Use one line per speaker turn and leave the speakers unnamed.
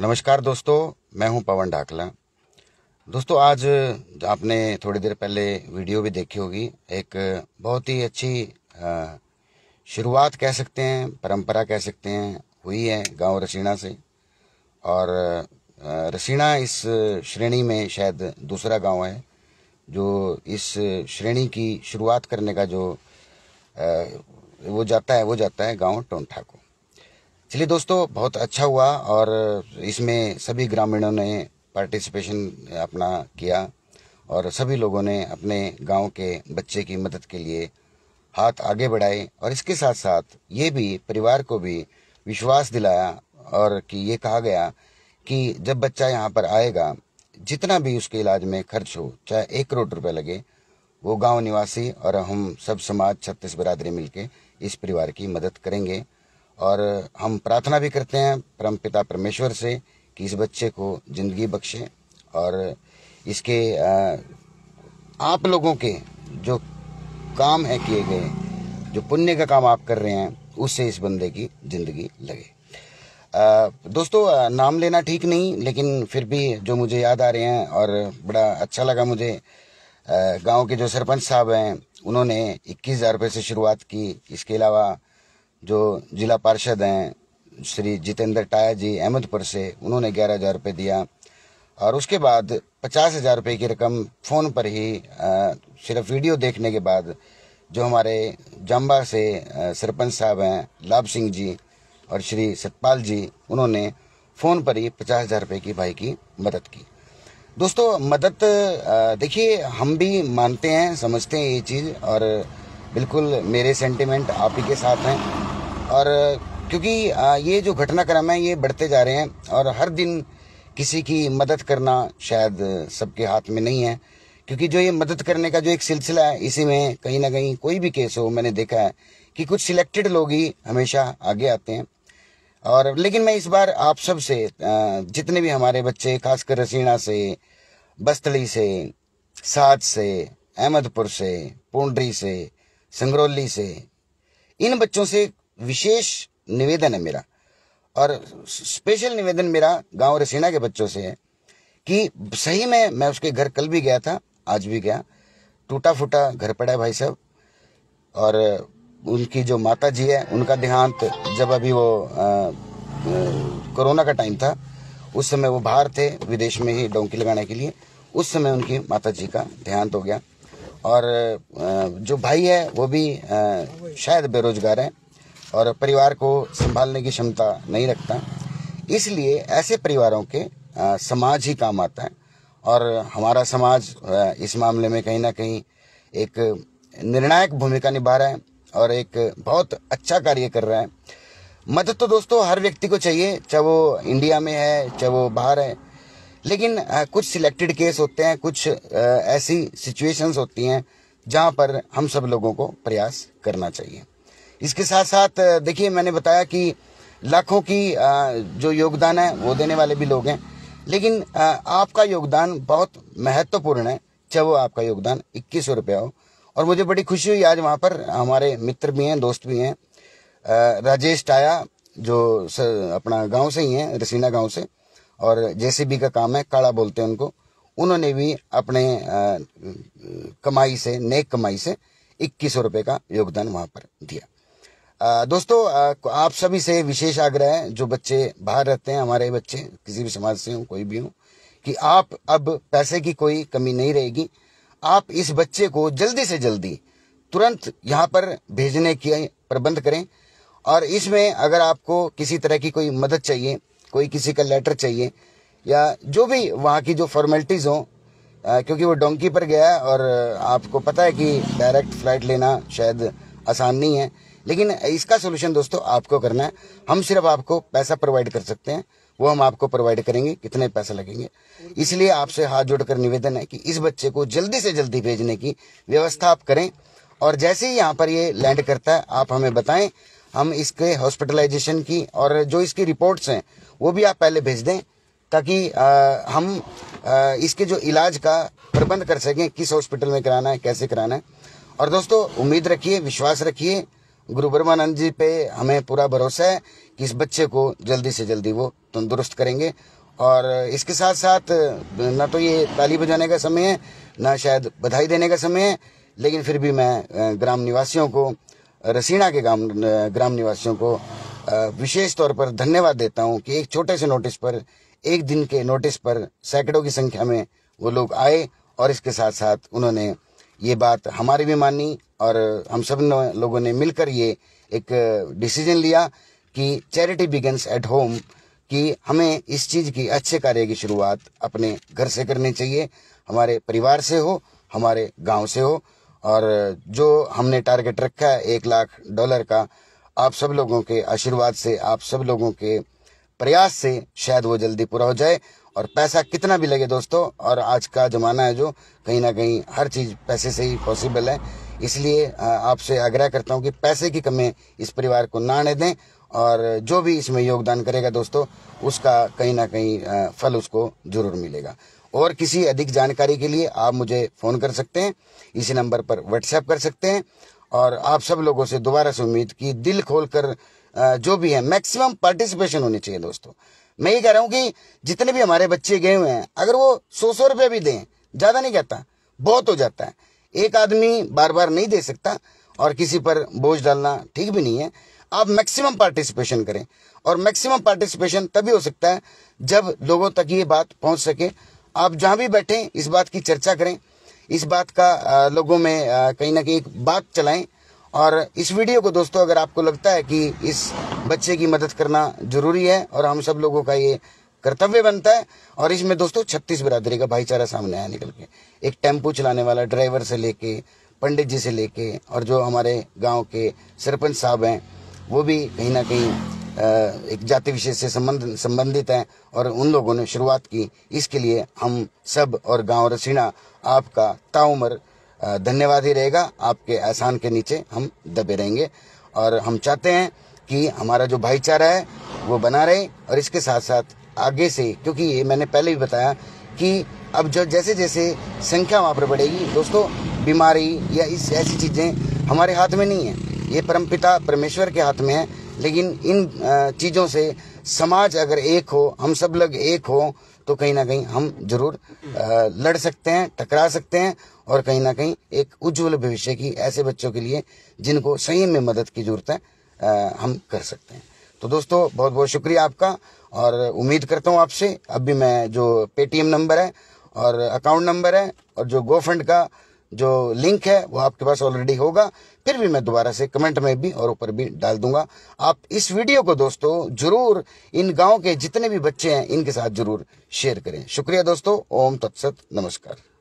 नमस्कार दोस्तों मैं हूं पवन ढाकला दोस्तों आज आपने थोड़ी देर पहले वीडियो भी देखी होगी एक बहुत ही अच्छी शुरुआत कह सकते हैं परंपरा कह सकते हैं हुई है गांव रसीना से और रसीना इस श्रेणी में शायद दूसरा गांव है जो इस श्रेणी की शुरुआत करने का जो वो जाता है वो जाता है गांव टोंठा को चलिए दोस्तों बहुत अच्छा हुआ और इसमें सभी ग्रामीणों ने पार्टिसिपेशन अपना किया और सभी लोगों ने अपने गांव के बच्चे की मदद के लिए हाथ आगे बढ़ाए और इसके साथ साथ ये भी परिवार को भी विश्वास दिलाया और कि ये कहा गया कि जब बच्चा यहाँ पर आएगा जितना भी उसके इलाज में खर्च हो चाहे एक करोड़ रुपए लगे वो गांव निवासी और हम सब समाज छत्तीस बरादरी मिलके इस परिवार की मदद करेंगे और हम प्रार्थना भी करते हैं परम पिता परमेश्वर से कि इस बच्चे को जिंदगी बख्शे और इसके आप लोगों के जो काम है किए गए जो पुण्य का काम आप कर रहे हैं उससे इस बंदे की जिंदगी लगे दोस्तों नाम लेना ठीक नहीं लेकिन फिर भी जो मुझे याद आ रहे हैं और बड़ा अच्छा लगा मुझे गांव के जो सरपंच साहब हैं उन्होंने इक्कीस हज़ार रुपये से शुरुआत की इसके अलावा जो जिला पार्षद हैं श्री जितेंद्र टाया जी अहमदपुर से उन्होंने ग्यारह हज़ार रुपये दिया और उसके बाद पचास हज़ार रुपये की रकम फ़ोन पर ही सिर्फ वीडियो देखने के बाद जो हमारे जम्बा से सरपंच साहब हैं लाभ सिंह जी और श्री सतपाल जी उन्होंने फ़ोन पर ही पचास हज़ार रुपये की भाई की मदद की दोस्तों मदद देखिए हम भी मानते हैं समझते हैं ये चीज़ और बिल्कुल मेरे सेंटिमेंट आप ही के साथ हैं और क्योंकि ये जो घटनाक्रम है ये बढ़ते जा रहे हैं और हर दिन किसी की मदद करना शायद सबके हाथ में नहीं है क्योंकि जो ये मदद करने का जो एक सिलसिला है इसी में कहीं ना कहीं कोई भी केस हो मैंने देखा है कि कुछ सिलेक्टेड लोग ही हमेशा आगे आते हैं और लेकिन मैं इस बार आप सब से जितने भी हमारे बच्चे खासकर रसीना से बस्तली से साज से अहमदपुर से पोंडरी से संगरौली से इन बच्चों से विशेष निवेदन है मेरा और स्पेशल निवेदन मेरा गांव रसीना के बच्चों से है कि सही में मैं उसके घर कल भी गया था आज भी गया टूटा फूटा घर पड़ा है भाई साहब और उनकी जो माता जी है उनका देहांत जब अभी वो कोरोना का टाइम था उस समय वो बाहर थे विदेश में ही डोंकी लगाने के लिए उस समय उनकी माता जी का देहांत हो गया और आ, जो भाई है वो भी शायद बेरोजगार है और परिवार को संभालने की क्षमता नहीं रखता इसलिए ऐसे परिवारों के आ, समाज ही काम आता है और हमारा समाज इस मामले में कहीं ना कहीं एक निर्णायक भूमिका निभा रहा है और एक बहुत अच्छा कार्य कर रहा है मदद तो दोस्तों हर व्यक्ति को चाहिए चाहे वो इंडिया में है चाहे वो बाहर है लेकिन आ, कुछ सिलेक्टेड केस होते हैं कुछ ऐसी सिचुएशंस होती हैं जहाँ पर हम सब लोगों को प्रयास करना चाहिए इसके साथ साथ देखिए मैंने बताया कि लाखों की जो योगदान है वो देने वाले भी लोग हैं लेकिन आपका योगदान बहुत महत्वपूर्ण है चाहे वो आपका योगदान इक्कीस सौ रुपया हो और मुझे बड़ी खुशी हुई आज वहाँ पर हमारे मित्र भी हैं दोस्त भी हैं राजेश टाया जो अपना गांव से ही हैं रसीना गांव से और जेसीबी का काम है काड़ा बोलते हैं उनको उन्होंने भी अपने कमाई से नेक कमाई से इक्कीस सौ रुपये का योगदान वहाँ पर दिया दोस्तों आप सभी से विशेष आग्रह है जो बच्चे बाहर रहते हैं हमारे बच्चे किसी भी समाज से हों कोई भी हो कि आप अब पैसे की कोई कमी नहीं रहेगी आप इस बच्चे को जल्दी से जल्दी तुरंत यहाँ पर भेजने के प्रबंध करें और इसमें अगर आपको किसी तरह की कोई मदद चाहिए कोई किसी का लेटर चाहिए या जो भी वहाँ की जो फॉर्मेलिटीज़ हों क्योंकि वो डोंकी पर गया है और आपको पता है कि डायरेक्ट फ्लाइट लेना शायद आसान नहीं है लेकिन इसका सोल्यूशन दोस्तों आपको करना है हम सिर्फ आपको पैसा प्रोवाइड कर सकते हैं वो हम आपको प्रोवाइड करेंगे कितने पैसा लगेंगे इसलिए आपसे हाथ जोड़कर निवेदन है कि इस बच्चे को जल्दी से जल्दी भेजने की व्यवस्था आप करें और जैसे ही यहाँ पर ये लैंड करता है आप हमें बताएं हम इसके हॉस्पिटलाइजेशन की और जो इसकी रिपोर्ट्स हैं वो भी आप पहले भेज दें ताकि आ, हम आ, इसके जो इलाज का प्रबंध कर सकें किस हॉस्पिटल में कराना है कैसे कराना है और दोस्तों उम्मीद रखिए विश्वास रखिए गुरु ब्रह्मानंद जी पे हमें पूरा भरोसा है कि इस बच्चे को जल्दी से जल्दी वो तंदुरुस्त करेंगे और इसके साथ साथ ना तो ये ताली बजाने का समय है ना शायद बधाई देने का समय है लेकिन फिर भी मैं ग्राम निवासियों को रसीना के ग्राम ग्राम निवासियों को विशेष तौर पर धन्यवाद देता हूँ कि एक छोटे से नोटिस पर एक दिन के नोटिस पर सैकड़ों की संख्या में वो लोग आए और इसके साथ साथ उन्होंने ये बात हमारी भी मानी और हम सब लोगों ने मिलकर ये एक डिसीजन लिया कि चैरिटी बिगन्स एट होम कि हमें इस चीज़ की अच्छे कार्य की शुरुआत अपने घर से करनी चाहिए हमारे परिवार से हो हमारे गांव से हो और जो हमने टारगेट रखा है एक लाख डॉलर का आप सब लोगों के आशीर्वाद से आप सब लोगों के प्रयास से शायद वो जल्दी पूरा हो जाए और पैसा कितना भी लगे दोस्तों और आज का ज़माना है जो कहीं ना कहीं हर चीज़ पैसे से ही पॉसिबल है इसलिए आपसे आग्रह करता हूँ कि पैसे की कमी इस परिवार को ना आने दें और जो भी इसमें योगदान करेगा दोस्तों उसका कहीं ना कहीं फल उसको जरूर मिलेगा और किसी अधिक जानकारी के लिए आप मुझे फ़ोन कर सकते हैं इसी नंबर पर व्हाट्सएप कर सकते हैं और आप सब लोगों से दोबारा से उम्मीद कि दिल खोलकर जो भी है मैक्सिमम पार्टिसिपेशन होनी चाहिए दोस्तों मैं ये कह रहा हूँ कि जितने भी हमारे बच्चे गए हुए हैं अगर वो सौ सौ रुपये भी दें ज़्यादा नहीं कहता बहुत हो जाता है एक आदमी बार बार नहीं दे सकता और किसी पर बोझ डालना ठीक भी नहीं है आप मैक्सिमम पार्टिसिपेशन करें और मैक्सिमम पार्टिसिपेशन तभी हो सकता है जब लोगों तक ये बात पहुंच सके आप जहां भी बैठें इस बात की चर्चा करें इस बात का लोगों में कहीं ना कहीं एक बात चलाएं और इस वीडियो को दोस्तों अगर आपको लगता है कि इस बच्चे की मदद करना जरूरी है और हम सब लोगों का ये कर्तव्य बनता है और इसमें दोस्तों छत्तीस बरादरी का भाईचारा सामने आया निकल के एक टेम्पो चलाने वाला ड्राइवर से लेके पंडित जी से लेके और जो हमारे गांव के सरपंच साहब हैं वो भी कहीं ना कहीं एक जाति विशेष से संबंध संबंधित हैं और उन लोगों ने शुरुआत की इसके लिए हम सब और गांव रसीना आपका ताउमर धन्यवाद ही रहेगा आपके एहसान के नीचे हम दबे रहेंगे और हम चाहते हैं कि हमारा जो भाईचारा है वो बना रहे और इसके साथ साथ आगे से क्योंकि ये मैंने पहले भी बताया कि अब जो जैसे जैसे संख्या वहाँ पर बढ़ेगी दोस्तों बीमारी या इस ऐसी चीज़ें हमारे हाथ में नहीं है ये परमपिता परमेश्वर के हाथ में है लेकिन इन चीज़ों से समाज अगर एक हो हम सब लोग एक हो तो कहीं ना कहीं हम जरूर लड़ सकते हैं टकरा सकते हैं और कहीं ना कहीं एक उज्जवल भविष्य की ऐसे बच्चों के लिए जिनको सही में मदद की जरूरत है हम कर सकते हैं तो दोस्तों बहुत बहुत शुक्रिया आपका और उम्मीद करता हूँ आपसे अब भी मैं जो पेटीएम नंबर है और अकाउंट नंबर है और जो गो फंड का जो लिंक है वो आपके पास ऑलरेडी होगा फिर भी मैं दोबारा से कमेंट में भी और ऊपर भी डाल दूंगा आप इस वीडियो को दोस्तों जरूर इन गांव के जितने भी बच्चे हैं इनके साथ जरूर शेयर करें शुक्रिया दोस्तों ओम तत्सत नमस्कार